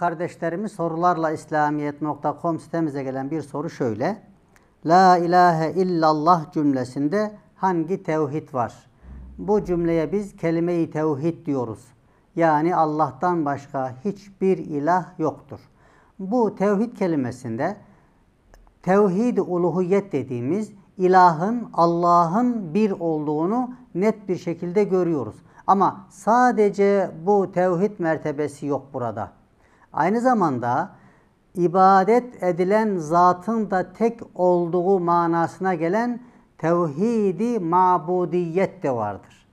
kardeşlerimiz sorularla İslamiyet.com sitemize gelen bir soru şöyle. La ilahe illallah cümlesinde hangi tevhid var? Bu cümleye biz kelime-i tevhid diyoruz. Yani Allah'tan başka hiçbir ilah yoktur. Bu tevhid kelimesinde tevhid-i uluhiyet dediğimiz ilahın, Allah'ın bir olduğunu net bir şekilde görüyoruz. Ama sadece bu tevhid mertebesi yok burada. Aynı zamanda ibadet edilen zatın da tek olduğu manasına gelen tevhidi mabudiyet de vardır.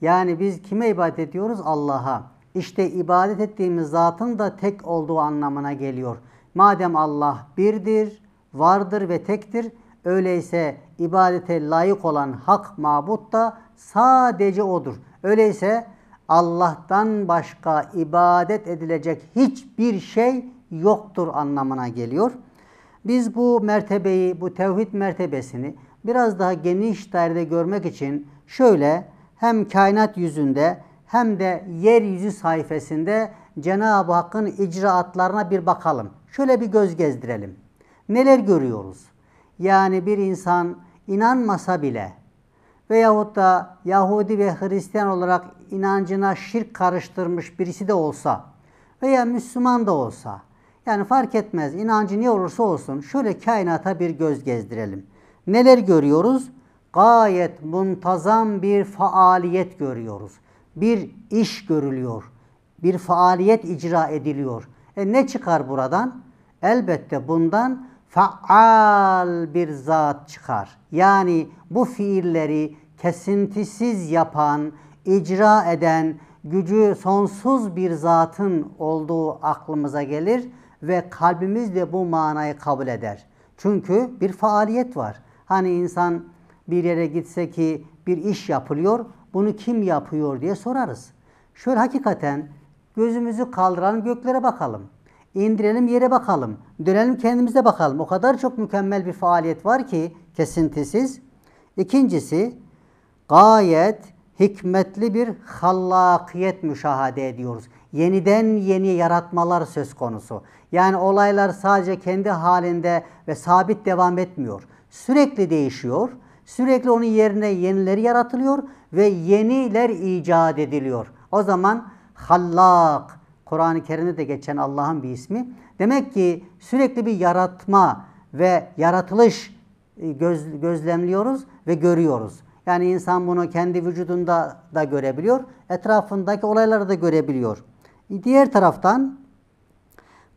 Yani biz kime ibadet ediyoruz? Allah'a. İşte ibadet ettiğimiz zatın da tek olduğu anlamına geliyor. Madem Allah birdir, vardır ve tektir, öyleyse ibadete layık olan hak mabut da sadece odur. Öyleyse Allah'tan başka ibadet edilecek hiçbir şey yoktur anlamına geliyor. Biz bu mertebeyi, bu tevhid mertebesini biraz daha geniş dairede görmek için şöyle hem kainat yüzünde hem de yeryüzü sayfasında Cenab-ı Hakk'ın icraatlarına bir bakalım. Şöyle bir göz gezdirelim. Neler görüyoruz? Yani bir insan inanmasa bile veyahut da Yahudi ve Hristiyan olarak inancına şirk karıştırmış birisi de olsa veya Müslüman da olsa yani fark etmez inancı ne olursa olsun şöyle kainata bir göz gezdirelim. Neler görüyoruz? Gayet muntazam bir faaliyet görüyoruz. Bir iş görülüyor. Bir faaliyet icra ediliyor. E ne çıkar buradan? Elbette bundan faal bir zat çıkar. Yani bu fiilleri kesintisiz yapan, icra eden, gücü sonsuz bir zatın olduğu aklımıza gelir ve kalbimiz de bu manayı kabul eder. Çünkü bir faaliyet var. Hani insan bir yere gitse ki bir iş yapılıyor, bunu kim yapıyor diye sorarız. Şöyle hakikaten gözümüzü kaldıran göklere bakalım indirelim yere bakalım, dönelim kendimize bakalım. O kadar çok mükemmel bir faaliyet var ki kesintisiz. İkincisi gayet hikmetli bir hallakiyet müşahede ediyoruz. Yeniden yeni yaratmalar söz konusu. Yani olaylar sadece kendi halinde ve sabit devam etmiyor. Sürekli değişiyor. Sürekli onun yerine yenileri yaratılıyor ve yeniler icat ediliyor. O zaman hallak, Kur'an-ı Kerim'de de geçen Allah'ın bir ismi. Demek ki sürekli bir yaratma ve yaratılış e, göz, gözlemliyoruz ve görüyoruz. Yani insan bunu kendi vücudunda da görebiliyor, etrafındaki olayları da görebiliyor. Diğer taraftan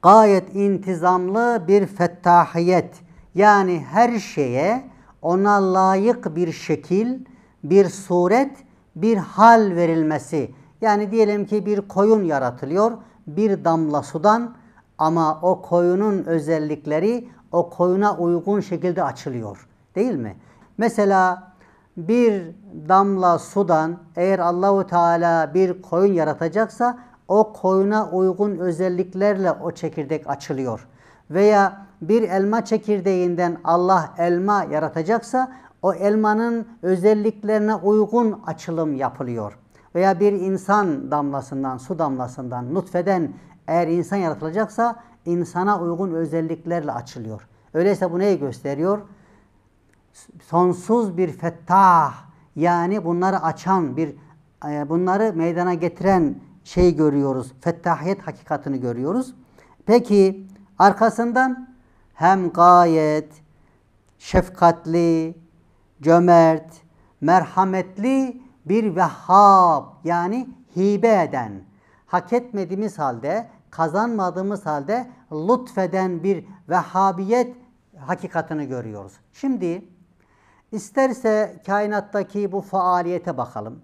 gayet intizamlı bir fettahiyet yani her şeye ona layık bir şekil, bir suret, bir hal verilmesi yani diyelim ki bir koyun yaratılıyor bir damla sudan ama o koyunun özellikleri o koyuna uygun şekilde açılıyor. Değil mi? Mesela bir damla sudan eğer Allahu Teala bir koyun yaratacaksa o koyuna uygun özelliklerle o çekirdek açılıyor. Veya bir elma çekirdeğinden Allah elma yaratacaksa o elmanın özelliklerine uygun açılım yapılıyor veya bir insan damlasından, su damlasından, nutfeden eğer insan yaratılacaksa insana uygun özelliklerle açılıyor. Öyleyse bu neyi gösteriyor? Sonsuz bir fettah yani bunları açan bir e, bunları meydana getiren şey görüyoruz. Fettahiyet hakikatini görüyoruz. Peki arkasından hem gayet şefkatli, cömert, merhametli bir vehhab yani hibe eden, hak etmediğimiz halde, kazanmadığımız halde lütfeden bir vehhabiyet hakikatini görüyoruz. Şimdi isterse kainattaki bu faaliyete bakalım.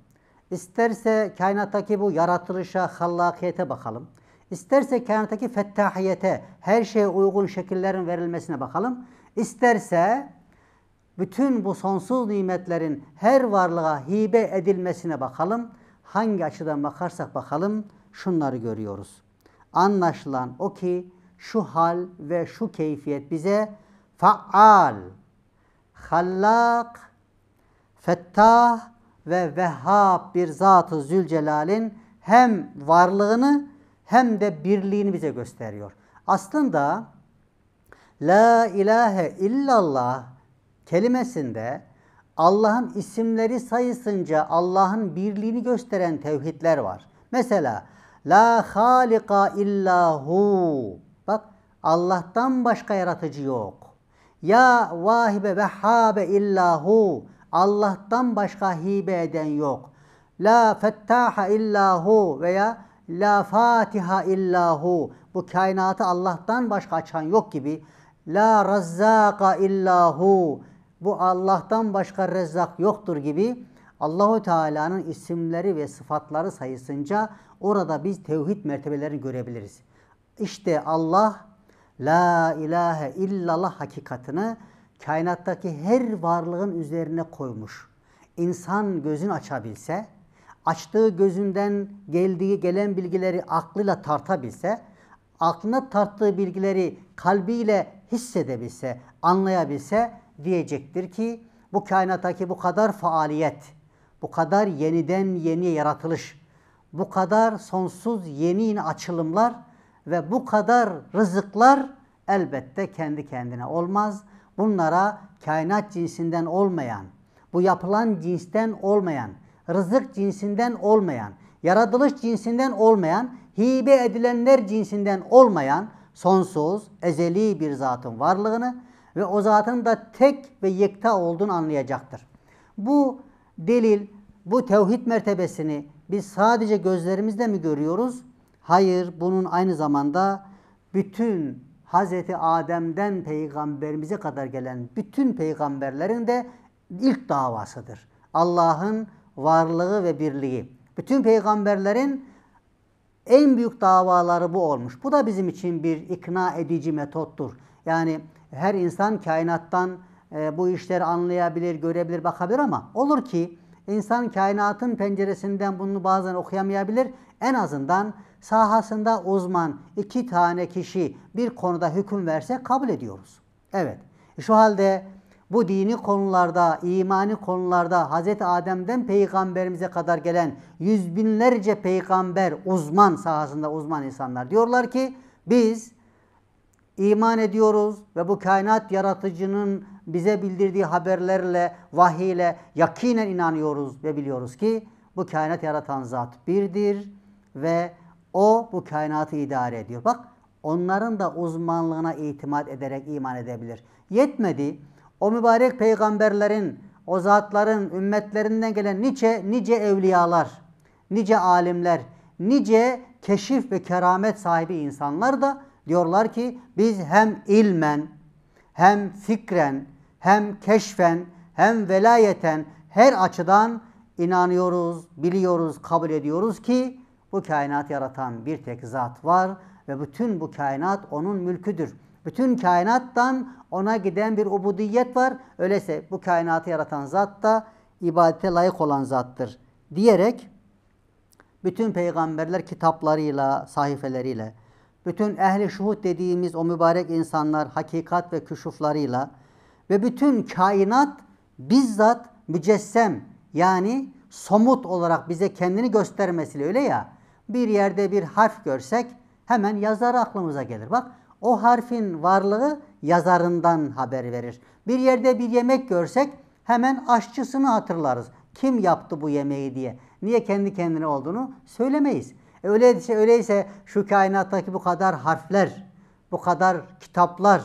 İsterse kainattaki bu yaratılışa, hallakiyete bakalım. İsterse kainattaki fettahiyete, her şeye uygun şekillerin verilmesine bakalım. İsterse bütün bu sonsuz nimetlerin her varlığa hibe edilmesine bakalım. Hangi açıdan bakarsak bakalım şunları görüyoruz. Anlaşılan o ki şu hal ve şu keyfiyet bize faal, hallak, fettah ve vehhab bir zatı Zülcelal'in hem varlığını hem de birliğini bize gösteriyor. Aslında La ilahe illallah kelimesinde Allah'ın isimleri sayısınca Allah'ın birliğini gösteren tevhidler var. Mesela La halika illahu. Bak Allah'tan başka yaratıcı yok. Ya vahibe vehhabe illahu. Allah'tan başka hibe eden yok. La fettaha illahu veya La fatiha illahu. Bu kainatı Allah'tan başka açan yok gibi. La razzaka illahu bu Allah'tan başka rezzak yoktur gibi Allahu Teala'nın isimleri ve sıfatları sayısınca orada biz tevhid mertebelerini görebiliriz. İşte Allah la ilahe illallah hakikatını kainattaki her varlığın üzerine koymuş. İnsan gözünü açabilse, açtığı gözünden geldiği gelen bilgileri aklıyla tartabilse, aklına tarttığı bilgileri kalbiyle hissedebilse, anlayabilse diyecektir ki bu kainattaki bu kadar faaliyet, bu kadar yeniden yeni yaratılış, bu kadar sonsuz yeni açılımlar ve bu kadar rızıklar elbette kendi kendine olmaz. Bunlara kainat cinsinden olmayan, bu yapılan cinsten olmayan, rızık cinsinden olmayan, yaratılış cinsinden olmayan, hibe edilenler cinsinden olmayan sonsuz, ezeli bir zatın varlığını ve o zatın da tek ve yekta olduğunu anlayacaktır. Bu delil, bu tevhid mertebesini biz sadece gözlerimizle mi görüyoruz? Hayır, bunun aynı zamanda bütün Hazreti Adem'den peygamberimize kadar gelen bütün peygamberlerin de ilk davasıdır. Allah'ın varlığı ve birliği. Bütün peygamberlerin en büyük davaları bu olmuş. Bu da bizim için bir ikna edici metottur. Yani her insan kainattan e, bu işleri anlayabilir, görebilir, bakabilir ama olur ki insan kainatın penceresinden bunu bazen okuyamayabilir. En azından sahasında uzman iki tane kişi bir konuda hüküm verse kabul ediyoruz. Evet. Şu halde bu dini konularda, imani konularda Hz. Adem'den peygamberimize kadar gelen yüz binlerce peygamber uzman sahasında uzman insanlar diyorlar ki biz iman ediyoruz ve bu kainat yaratıcının bize bildirdiği haberlerle, vahiyle yakinen inanıyoruz ve biliyoruz ki bu kainat yaratan zat birdir ve o bu kainatı idare ediyor. Bak onların da uzmanlığına itimat ederek iman edebilir. Yetmedi o mübarek peygamberlerin, o zatların, ümmetlerinden gelen nice nice evliyalar, nice alimler, nice keşif ve keramet sahibi insanlar da Diyorlar ki biz hem ilmen, hem fikren, hem keşfen, hem velayeten her açıdan inanıyoruz, biliyoruz, kabul ediyoruz ki bu kainat yaratan bir tek zat var ve bütün bu kainat onun mülküdür. Bütün kainattan ona giden bir ubudiyet var. Öyleyse bu kainatı yaratan zat da ibadete layık olan zattır diyerek bütün peygamberler kitaplarıyla, sayfeleriyle, bütün ehli şuhud dediğimiz o mübarek insanlar hakikat ve küşuflarıyla ve bütün kainat bizzat mücessem yani somut olarak bize kendini göstermesiyle öyle ya bir yerde bir harf görsek hemen yazar aklımıza gelir. Bak o harfin varlığı yazarından haber verir. Bir yerde bir yemek görsek hemen aşçısını hatırlarız. Kim yaptı bu yemeği diye. Niye kendi kendine olduğunu söylemeyiz. E, öyleyse, şey, öyleyse şu kainattaki bu kadar harfler, bu kadar kitaplar,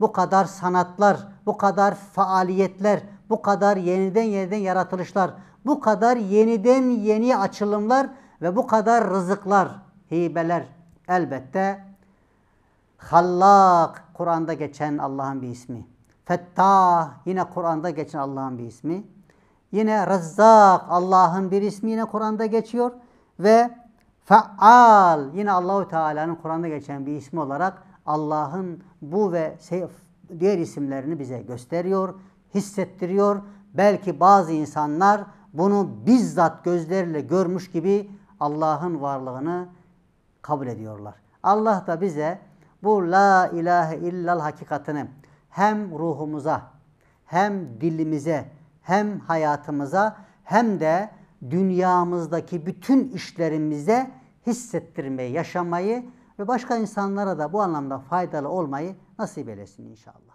bu kadar sanatlar, bu kadar faaliyetler, bu kadar yeniden yeniden yaratılışlar, bu kadar yeniden yeni açılımlar ve bu kadar rızıklar, hibeler elbette Hallak Kur'an'da geçen Allah'ın bir ismi. Fettah yine Kur'an'da geçen Allah'ın bir ismi. Yine Rezzak Allah'ın bir ismi yine Kur'an'da geçiyor ve Faal yine Allahu Teala'nın Kur'an'da geçen bir ismi olarak Allah'ın bu ve şey, diğer isimlerini bize gösteriyor, hissettiriyor. Belki bazı insanlar bunu bizzat gözlerle görmüş gibi Allah'ın varlığını kabul ediyorlar. Allah da bize bu la ilahe illal hakikatini hem ruhumuza, hem dilimize, hem hayatımıza, hem de dünyamızdaki bütün işlerimize hissettirmeyi, yaşamayı ve başka insanlara da bu anlamda faydalı olmayı nasip eylesin inşallah.